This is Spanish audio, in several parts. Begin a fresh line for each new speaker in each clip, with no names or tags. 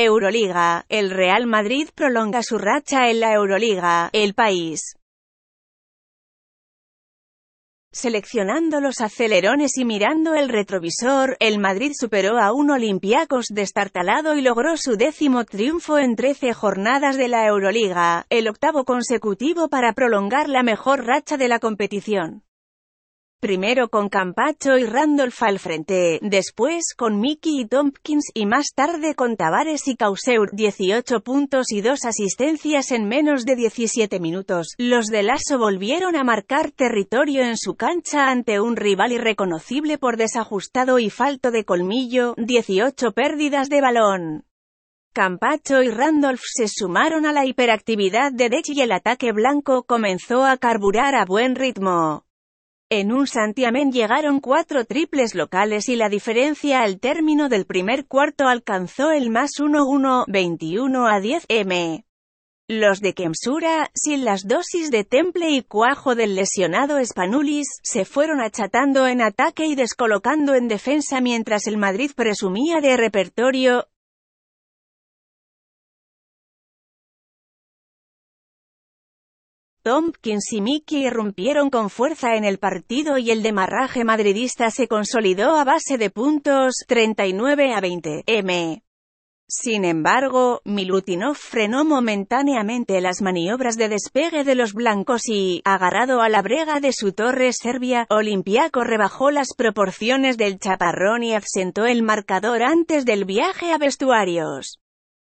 Euroliga. El Real Madrid prolonga su racha en la Euroliga. El país. Seleccionando los acelerones y mirando el retrovisor, el Madrid superó a un Olympiacos destartalado y logró su décimo triunfo en 13 jornadas de la Euroliga, el octavo consecutivo para prolongar la mejor racha de la competición. Primero con Campacho y Randolph al frente, después con Mickey y Tompkins y más tarde con Tavares y Causeur, 18 puntos y dos asistencias en menos de 17 minutos. Los de Lasso volvieron a marcar territorio en su cancha ante un rival irreconocible por desajustado y falto de colmillo, 18 pérdidas de balón. Campacho y Randolph se sumaron a la hiperactividad de Dech y el ataque blanco comenzó a carburar a buen ritmo. En un santiamén llegaron cuatro triples locales y la diferencia al término del primer cuarto alcanzó el más 1-1, 21 a 10 m. Los de Kemsura, sin las dosis de temple y cuajo del lesionado Spanulis, se fueron achatando en ataque y descolocando en defensa mientras el Madrid presumía de repertorio, Tompkins y Mickey irrumpieron con fuerza en el partido y el demarraje madridista se consolidó a base de puntos 39 a 20 m. Sin embargo, Milutinov frenó momentáneamente las maniobras de despegue de los blancos y, agarrado a la brega de su torre serbia, Olimpiaco rebajó las proporciones del chaparrón y absentó el marcador antes del viaje a vestuarios.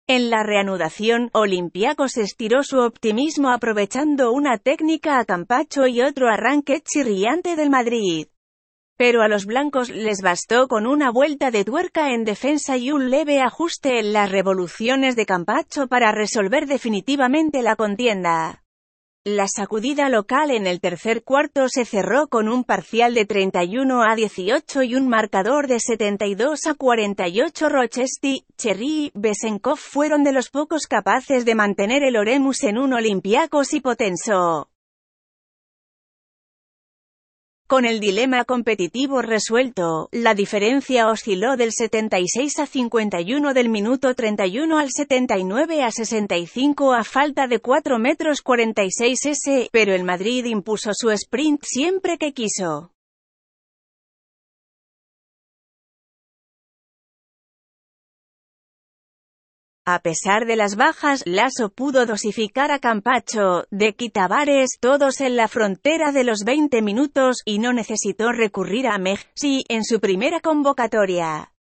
En la reanudación, Olympiacos estiró su optimismo aprovechando una técnica a Campacho y otro arranque chirriante del Madrid. Pero a los blancos les bastó con una vuelta de tuerca en defensa y un leve ajuste en las revoluciones de Campacho para resolver definitivamente la contienda. La sacudida local en el tercer cuarto se cerró con un parcial de 31 a 18 y un marcador de 72 a 48. Rochesti, Cherry y Besenkov fueron de los pocos capaces de mantener el Oremus en un Olympiacos potenso. Con el dilema competitivo resuelto, la diferencia osciló del 76 a 51 del minuto 31 al 79 a 65 a falta de 4 metros 46 s, pero el Madrid impuso su sprint siempre que quiso. A pesar de las bajas, Lasso pudo dosificar a Campacho, de Quitabares, todos en la frontera de los 20 minutos, y no necesitó recurrir a sí, en su primera convocatoria.